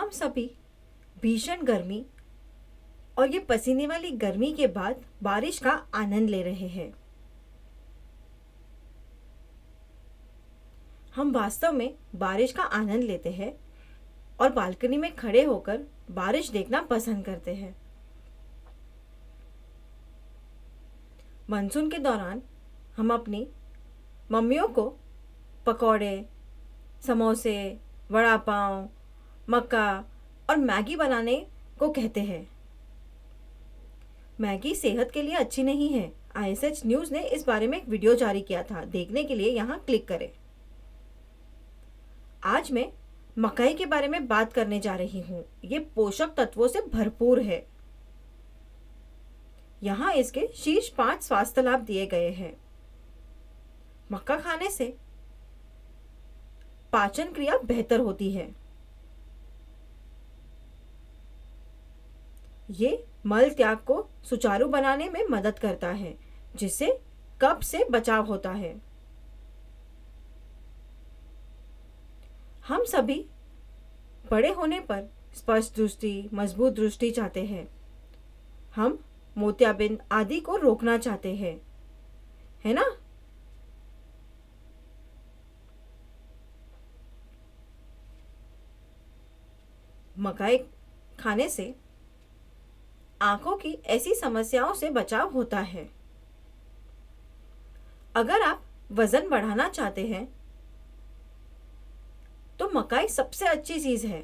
हम सभी भीषण गर्मी और ये पसीने वाली गर्मी के बाद बारिश का आनंद ले रहे हैं हम वास्तव में बारिश का आनंद लेते हैं और बालकनी में खड़े होकर बारिश देखना पसंद करते हैं मानसून के दौरान हम अपनी मम्मियों को पकौड़े समोसे वड़ा पाव मक्का और मैगी बनाने को कहते हैं मैगी सेहत के लिए अच्छी नहीं है आईएसएच न्यूज़ ने इस बारे में एक वीडियो जारी किया था देखने के लिए यहाँ क्लिक करें आज मैं मकई के बारे में बात करने जा रही हूँ ये पोषक तत्वों से भरपूर है यहाँ इसके शीर्ष पांच स्वास्थ्य लाभ दिए गए हैं मक्का खाने से पाचन क्रिया बेहतर होती है ये मल त्याग को सुचारू बनाने में मदद करता है जिससे कप से बचाव होता है हम सभी बड़े होने पर स्पष्ट दृष्टि मजबूत दृष्टि चाहते हैं हम मोतियाबिंद आदि को रोकना चाहते हैं है ना मकाई खाने से आंखों की ऐसी समस्याओं से बचाव होता है अगर आप वजन बढ़ाना चाहते हैं तो मकाई सबसे अच्छी चीज है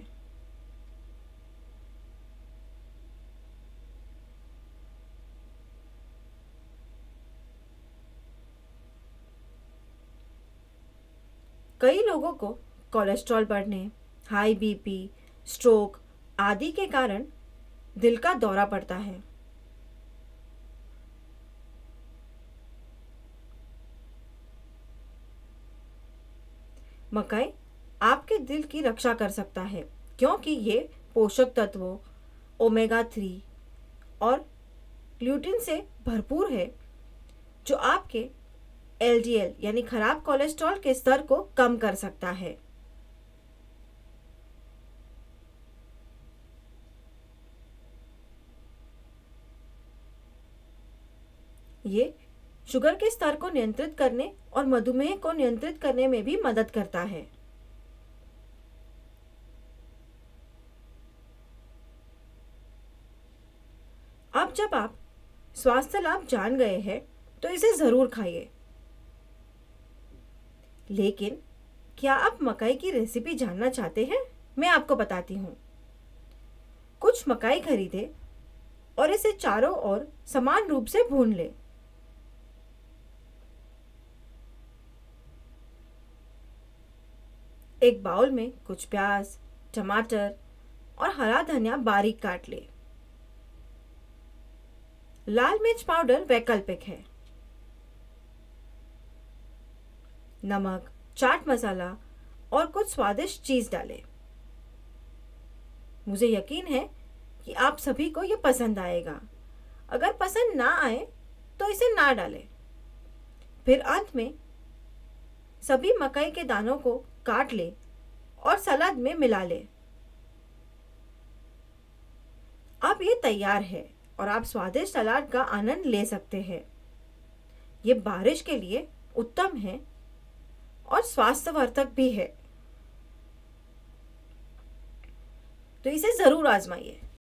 कई लोगों को कोलेस्ट्रॉल बढ़ने हाई बीपी, स्ट्रोक आदि के कारण दिल का दौरा पड़ता है मकई आपके दिल की रक्षा कर सकता है क्योंकि ये पोषक तत्वों ओमेगा थ्री और ग्लूटिन से भरपूर है जो आपके एलडीएल यानी खराब कोलेस्ट्रॉल के स्तर को कम कर सकता है ये शुगर के स्तर को नियंत्रित करने और मधुमेह को नियंत्रित करने में भी मदद करता है अब जब आप स्वास्थ्य लाभ जान गए हैं तो इसे ज़रूर खाइए लेकिन क्या आप मकाई की रेसिपी जानना चाहते हैं मैं आपको बताती हूँ कुछ मकाई खरीदे और इसे चारों ओर समान रूप से भून लें एक बाउल में कुछ प्याज टमाटर और हरा धनिया बारीक काट ले लाल मिर्च पाउडर वैकल्पिक है नमक चाट मसाला और कुछ स्वादिष्ट चीज़ डालें मुझे यकीन है कि आप सभी को यह पसंद आएगा अगर पसंद ना आए तो इसे ना डालें फिर अंत में सभी मकई के दानों को काट ले और सलाद में मिला ले अब ये तैयार है और आप स्वादिष्ट सलाद का आनंद ले सकते हैं ये बारिश के लिए उत्तम है और स्वास्थ्यवर्धक भी है तो इसे ज़रूर आजमाइए